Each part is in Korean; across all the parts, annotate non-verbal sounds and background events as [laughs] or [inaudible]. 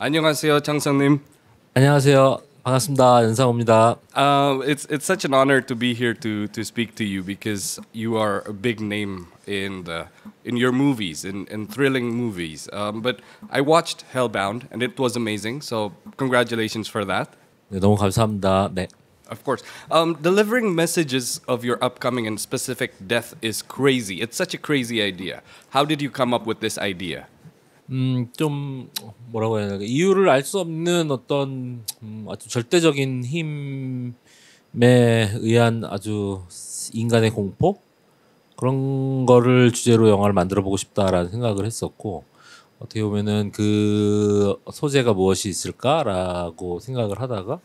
안녕하세요, 장성님. 안녕하세요. 반갑습니다. 연상호입니다. Um, it's it's such an honor to be here to to speak to you because you are a big name in the in your movies in, in thrilling movies. Um, but I watched Hellbound and it was amazing. So congratulations for that. 네, 너무 감사합니다. 네. Of course. Um, delivering messages of your upcoming and specific death is crazy. It's such a crazy idea. How did you come up with this idea? 음, 좀 뭐라고 해야 되나 이유를 알 수 없는 어떤 음, 아주 절대적인 힘에 의한 아주 인간의 공포 그런 거를 주제로 영화를 만들어 보고 싶다라는 생각을 했었고 어떻게 보면은 그 소재가 무엇이 있을까라고 생각을 하다가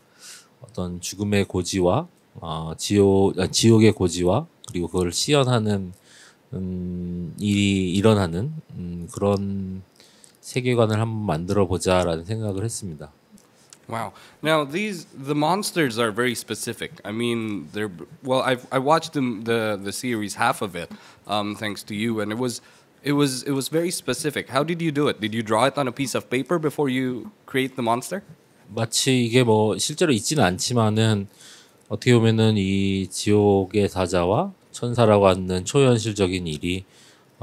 어떤 죽음의 고지와 어, 지옥 아, 지옥의 고지와 그리고 그걸 시연하는 음, 일이 일어나는 음, 그런 세계관을 한번 만들어 보자라는 생각을 했습니다. Wow. Now these the monsters are very specific. I mean, they're well. I I watched the the, the series half of it, um, thanks to you, and it was it was it was very specific. How did you do it? Did you draw it on a piece of paper before you create the monster? 마치 이게 뭐 실제로 있지는 않지만은 어떻게 보면은 이 지옥의 사자와 천사라고 하는 초현실적인 일이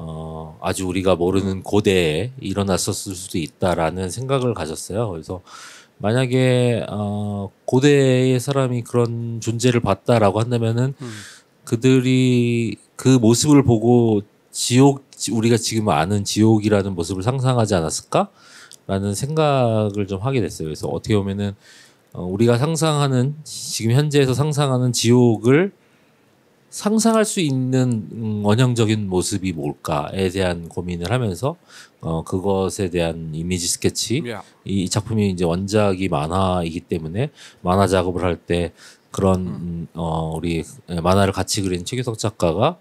어, 아주 우리가 모르는 고대에 일어났었을 수도 있다라는 생각을 가졌어요. 그래서 만약에 어, 고대의 사람이 그런 존재를 봤다라고 한다면은 음. 그들이 그 모습을 보고 지옥 우리가 지금 아는 지옥이라는 모습을 상상하지 않았을까라는 생각을 좀 하게 됐어요. 그래서 어떻게 보면은 어, 우리가 상상하는 지금 현재에서 상상하는 지옥을 상상할 수 있는 음, 원형적인 모습이 뭘까에 대한 고민을 하면서 어 그것에 대한 이미지 스케치 이, 작품이 이제 원작이 만화이기 때문에 만화 작업을 할 때 그런 음. 음. 어 우리 예, 만화를 같이 그린 최규석 작가가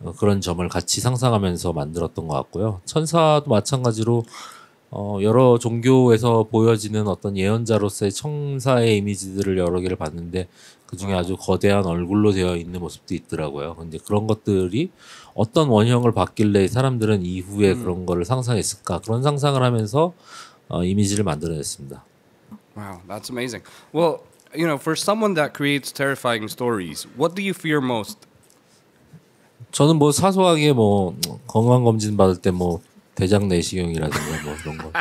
어, 그런 점을 같이 상상하면서 만들었던 것 같고요. 천사도 마찬가지로 어, 여러 종교에서 보여지는 어떤 예언자로서의 청사의 이미지들을 여러 개를 봤는데 그 중에 아주 거대한 얼굴로 되어 있는 모습도 있더라고요. 근데 그런 것들이 어떤 원형을 받길래 사람들은 이후에 음. 그런 거를 상상했을까? 그런 상상을 하면서 어, 이미지를 만들어냈습니다. Wow, that's amazing. Well, you know, for someone that creates terrifying stories, what do you fear most? 저는 뭐 사소하게 뭐 건강 검진 받을 때뭐 대장 내시경이라든가 뭐 이런 거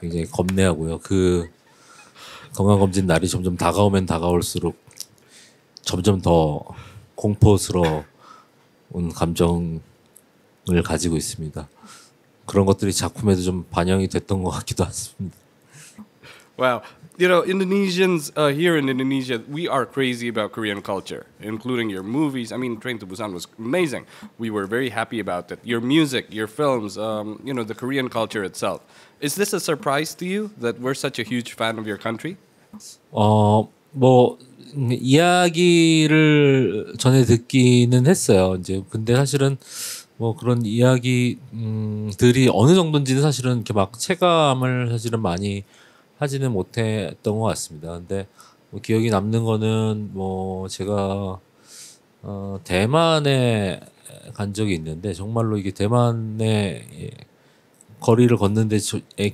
굉장히 겁내하고요. 그 건강검진 날이 점점 다가오면 다가올수록 점점 더 공포스러운 감정을 가지고 있습니다. 그런 것들이 작품에도 좀 반영이 됐던 것 같기도 합니다. [laughs] Wow. You know, Indonesians uh, here in Indonesia, we are crazy about Korean culture, including your movies. I mean, Train to Busan was amazing. We were very happy about it. Your music, your films, um, you know, the Korean culture itself. Is this a surprise to you that we're such a huge fan of your country? 어, 뭐 이야기를 전에 듣기는 했어요. 이제 근데 사실은 뭐 그런 이야기들이 어느 정도인지는 사실은 이렇게 막 체감을 사실은 많이 하지는 못했던 것 같습니다. 근데 뭐 기억이 남는 거는 뭐 제가 어, 대만에 간 적이 있는데 정말로 이게 대만의 거리를 걷는데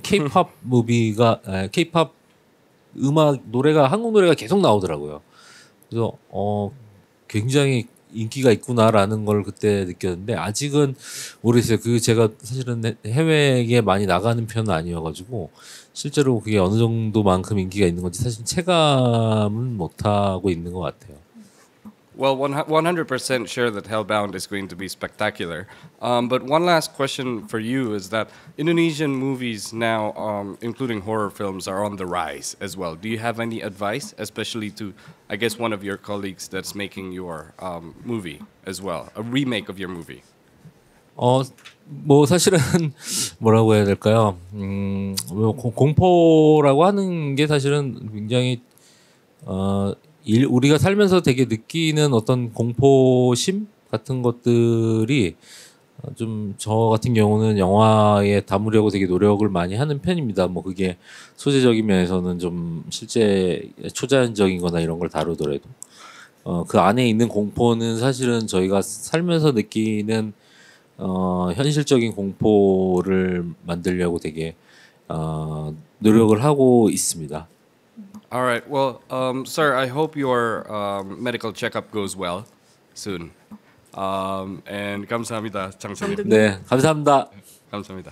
케이팝 무비가 케이팝 음악 노래가 한국 노래가 계속 나오더라고요. 그래서 어 굉장히 인기가 있구나라는 걸 그때 느꼈는데 아직은 모르겠어요. 그 제가 사실은 해외에 많이 나가는 편은 아니어가지고 실제로 그게 어느 정도만큼 인기가 있는 건지 사실 체감은 못하고 있는 것 같아요. Well, 100% sure that Hellbound is going to be spectacular. Um, but one last question for you is that Indonesian movies now, um, including horror films, are on the rise as well. Do you have any advice, especially to, I guess, one of your colleagues that's making your um, movie as well, a remake of your movie? 어, 뭐 사실은 [laughs] 뭐라고 해야 될까요? 음, 공포라고 하는 게 사실은 굉장히 어, 일, 우리가 살면서 되게 느끼는 어떤 공포심 같은 것들이 어, 좀저 같은 경우는 영화에 담으려고 되게 노력을 많이 하는 편입니다. 뭐 그게 소재적인 면에서는 좀 실제 초자연적인 거나 이런 걸 다루더라도 어, 그 안에 있는 공포는 사실은 저희가 살면서 느끼는 어, 현실적인 공포를 만들려고 되게 어, 노력을 하고 있습니다. All right. Well, um, sir, I hope your um, medical checkup goes well soon. Um, and 감사합니다. 장사님. 네, 감사합니다. 감사합니다.